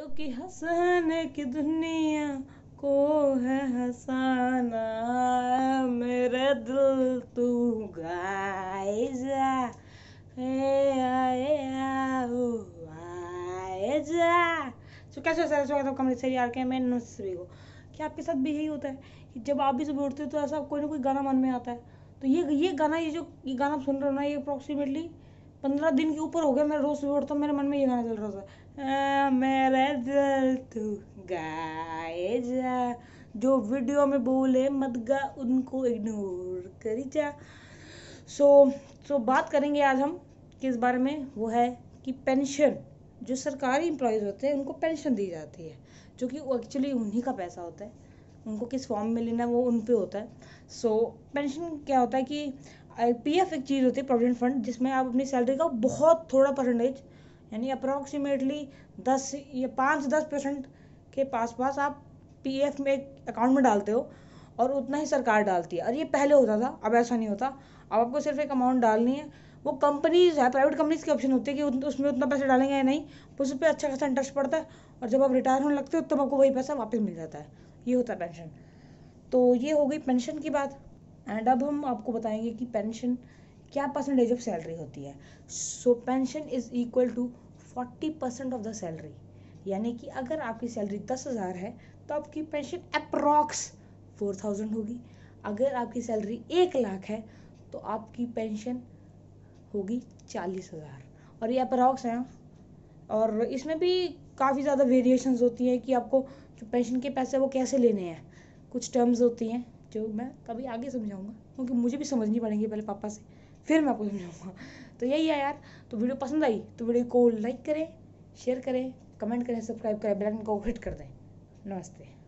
जो कि हसने की दुनिया को है हसाना मेरे दिल तू गाए जा हे आए आओ आए जा तो कैसे सर स्वागत है कमरे से यार के मैं नुसरी को क्या आपके साथ भी यही होता है कि जब आप भी सुबह उठते हो तो ऐसा कोई ना कोई गाना मन में आता है तो ये ये गाना ये जो ये गाना आप सुन रहे हो ना ये अप्रॉक्सीमेटली पंद्रह दिन के ऊपर हो गया मैं रोज सुबह उठता मेरे मन में ये गाना चल रहा था मेरे दिल तू गाए जा जो वीडियो में बोले मत गा उनको इग्नोर करी जा सो so, सो so बात करेंगे आज हम किस बारे में वो है कि पेंशन जो सरकारी एम्प्लॉयज़ होते हैं उनको पेंशन दी जाती है जो कि एक्चुअली उन्हीं का पैसा होता है उनको किस फॉर्म में लेना वो उन पे होता है सो so, पेंशन क्या होता है कि पी एफ एक चीज़ होती है प्रोविडेंट फंड जिसमें आप अपनी सैलरी का बहुत थोड़ा परसेंटेज यानी अप्रॉक्सीमेटली दस या पाँच दस परसेंट के पास पास आप पी एफ में एक अकाउंट में डालते हो और उतना ही सरकार डालती है और ये पहले होता था अब ऐसा नहीं होता अब आपको सिर्फ एक अमाउंट डालनी है वो कंपनीज है प्राइवेट कंपनीज की ऑप्शन होती है कि उसमें उतना पैसा डालेंगे या नहीं उस पर अच्छा खासा इंटरेस्ट पड़ता है और जब आप रिटायर होने लगते हो तब तो आपको वही पैसा वापस मिल जाता है ये होता है पेंशन तो ये हो गई पेंशन की बात एंड अब हम आपको बताएंगे कि पेंशन क्या परसेंटेज ऑफ सैलरी होती है so pension is equal to forty percent of the salary यानी कि अगर आपकी सैलरी दस हज़ार है तो आपकी पेंशन अप्रॉक्स फोर थाउजेंड होगी अगर आपकी सैलरी एक लाख है तो आपकी पेंशन होगी चालीस हज़ार और ये अप्रॉक्स हैं और इसमें भी काफ़ी ज़्यादा वेरिएशंस होती हैं कि आपको जो पेंशन के पैसे वो कैसे लेने हैं कुछ टर्म्स होती हैं जो तो मैं कभी आगे समझाऊंगा क्योंकि मुझे भी समझनी पड़ेंगे पहले पापा से फिर मैं आपको समझाऊंगा तो यही है यार तो वीडियो पसंद आई तो वीडियो को लाइक करें शेयर करें कमेंट करें सब्सक्राइब करें बेल आइकन को हिट कर दें नमस्ते